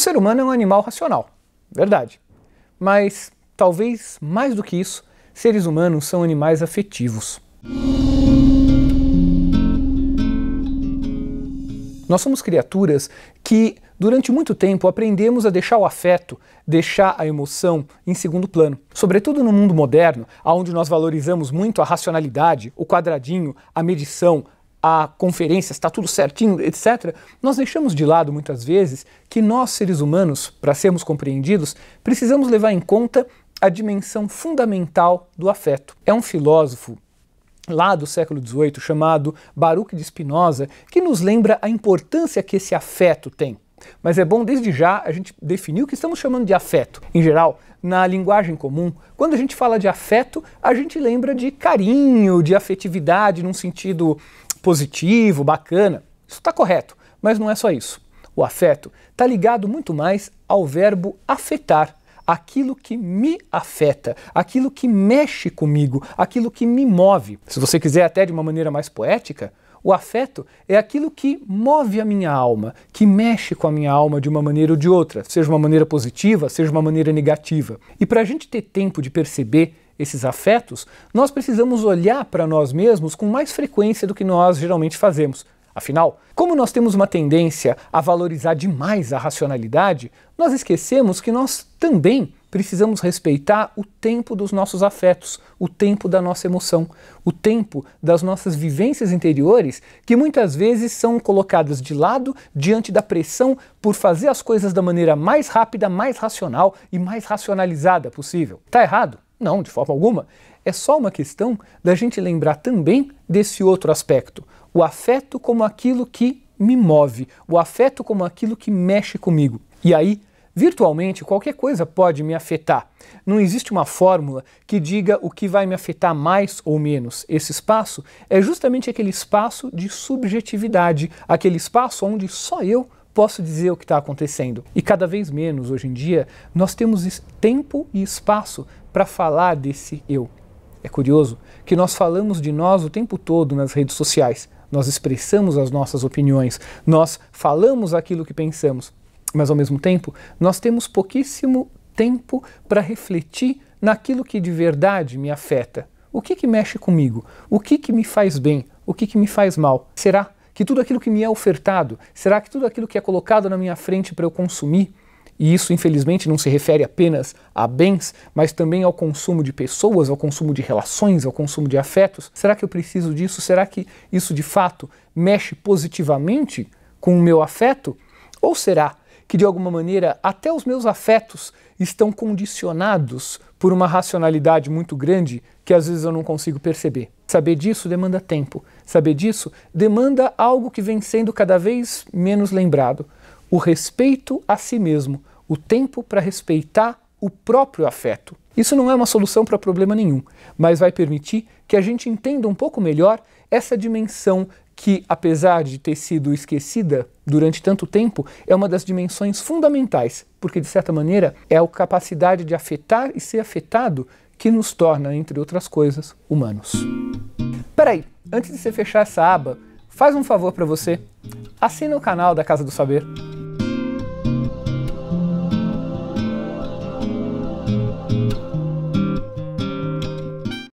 ser humano é um animal racional, verdade. Mas, talvez mais do que isso, seres humanos são animais afetivos. Nós somos criaturas que, durante muito tempo, aprendemos a deixar o afeto, deixar a emoção em segundo plano. Sobretudo no mundo moderno, onde nós valorizamos muito a racionalidade, o quadradinho, a medição, a conferência está tudo certinho, etc., nós deixamos de lado muitas vezes que nós, seres humanos, para sermos compreendidos, precisamos levar em conta a dimensão fundamental do afeto. É um filósofo lá do século XVIII chamado Baruch de Spinoza que nos lembra a importância que esse afeto tem. Mas é bom desde já a gente definir o que estamos chamando de afeto. Em geral, na linguagem comum, quando a gente fala de afeto, a gente lembra de carinho, de afetividade num sentido positivo, bacana. Isso está correto, mas não é só isso. O afeto está ligado muito mais ao verbo afetar, aquilo que me afeta, aquilo que mexe comigo, aquilo que me move. Se você quiser até de uma maneira mais poética, o afeto é aquilo que move a minha alma, que mexe com a minha alma de uma maneira ou de outra, seja uma maneira positiva, seja uma maneira negativa. E para a gente ter tempo de perceber esses afetos, nós precisamos olhar para nós mesmos com mais frequência do que nós geralmente fazemos. Afinal, como nós temos uma tendência a valorizar demais a racionalidade, nós esquecemos que nós também precisamos respeitar o tempo dos nossos afetos, o tempo da nossa emoção, o tempo das nossas vivências interiores que muitas vezes são colocadas de lado diante da pressão por fazer as coisas da maneira mais rápida, mais racional e mais racionalizada possível. Tá errado? Não, de forma alguma. É só uma questão da gente lembrar também desse outro aspecto, o afeto como aquilo que me move, o afeto como aquilo que mexe comigo. E aí, virtualmente, qualquer coisa pode me afetar. Não existe uma fórmula que diga o que vai me afetar mais ou menos. Esse espaço é justamente aquele espaço de subjetividade, aquele espaço onde só eu posso dizer o que está acontecendo. E cada vez menos hoje em dia nós temos tempo e espaço para falar desse eu. É curioso que nós falamos de nós o tempo todo nas redes sociais, nós expressamos as nossas opiniões, nós falamos aquilo que pensamos, mas ao mesmo tempo nós temos pouquíssimo tempo para refletir naquilo que de verdade me afeta. O que, que mexe comigo? O que, que me faz bem? O que, que me faz mal? Será que tudo aquilo que me é ofertado, será que tudo aquilo que é colocado na minha frente para eu consumir, e isso infelizmente não se refere apenas a bens, mas também ao consumo de pessoas, ao consumo de relações, ao consumo de afetos, será que eu preciso disso? Será que isso de fato mexe positivamente com o meu afeto? Ou será que de alguma maneira até os meus afetos estão condicionados por uma racionalidade muito grande que às vezes eu não consigo perceber? Saber disso demanda tempo. Saber disso demanda algo que vem sendo cada vez menos lembrado: o respeito a si mesmo, o tempo para respeitar o próprio afeto. Isso não é uma solução para problema nenhum, mas vai permitir que a gente entenda um pouco melhor essa dimensão que, apesar de ter sido esquecida durante tanto tempo, é uma das dimensões fundamentais, porque de certa maneira é a capacidade de afetar e ser afetado que nos torna, entre outras coisas, humanos. Peraí, antes de você fechar essa aba, faz um favor para você, assina o canal da Casa do Saber